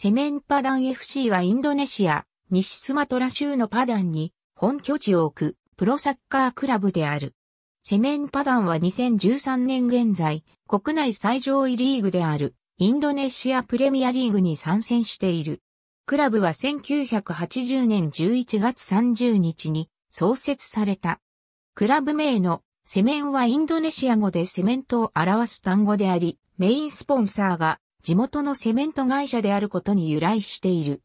セメンパダン FC はインドネシア、西スマトラ州のパダンに本拠地を置くプロサッカークラブである。セメンパダンは2013年現在、国内最上位リーグであるインドネシアプレミアリーグに参戦している。クラブは1980年11月30日に創設された。クラブ名のセメンはインドネシア語でセメントを表す単語であり、メインスポンサーが地元のセメント会社であることに由来している。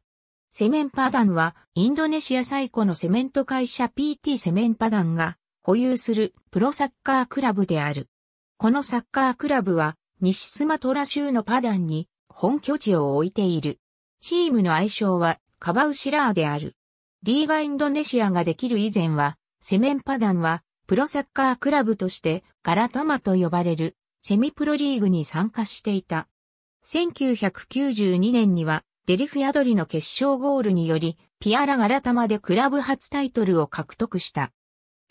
セメンパダンは、インドネシア最古のセメント会社 PT セメンパダンが保有するプロサッカークラブである。このサッカークラブは、西スマトラ州のパダンに本拠地を置いている。チームの愛称はカバウシラーである。リーガインドネシアができる以前は、セメンパダンはプロサッカークラブとしてガラタマと呼ばれるセミプロリーグに参加していた。1992年にはデリフヤドリの決勝ゴールにより、ピアラガラタマでクラブ初タイトルを獲得した。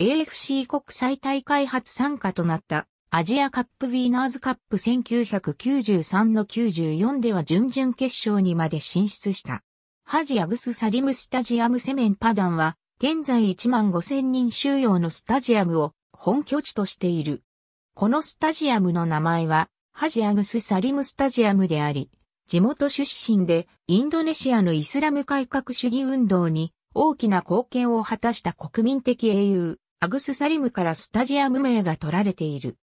AFC 国際大会初参加となったアジアカップウィーナーズカップ1993の94では準々決勝にまで進出した。ハジアグスサリムスタジアムセメンパダンは、現在1万5000人収容のスタジアムを本拠地としている。このスタジアムの名前は、ハジアグス・サリムスタジアムであり、地元出身でインドネシアのイスラム改革主義運動に大きな貢献を果たした国民的英雄、アグス・サリムからスタジアム名が取られている。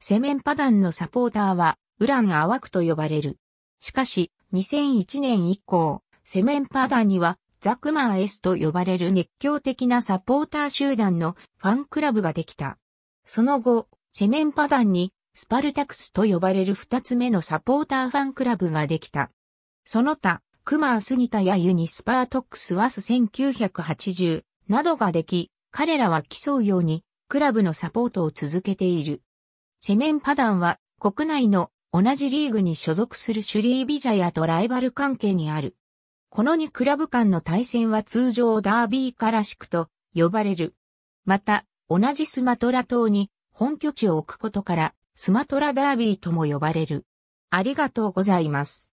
セメンパダンのサポーターは、ウラン・アワクと呼ばれる。しかし、2001年以降、セメンパダンには、ザクマーエスと呼ばれる熱狂的なサポーター集団のファンクラブができた。その後、セメンパダンにスパルタクスと呼ばれる二つ目のサポーターファンクラブができた。その他、クマースニタやユニスパートックスワス1980などができ、彼らは競うようにクラブのサポートを続けている。セメンパダンは国内の同じリーグに所属するシュリービジャヤとライバル関係にある。この2クラブ間の対戦は通常ダービーからしくと呼ばれる。また、同じスマトラ島に本拠地を置くことからスマトラダービーとも呼ばれる。ありがとうございます。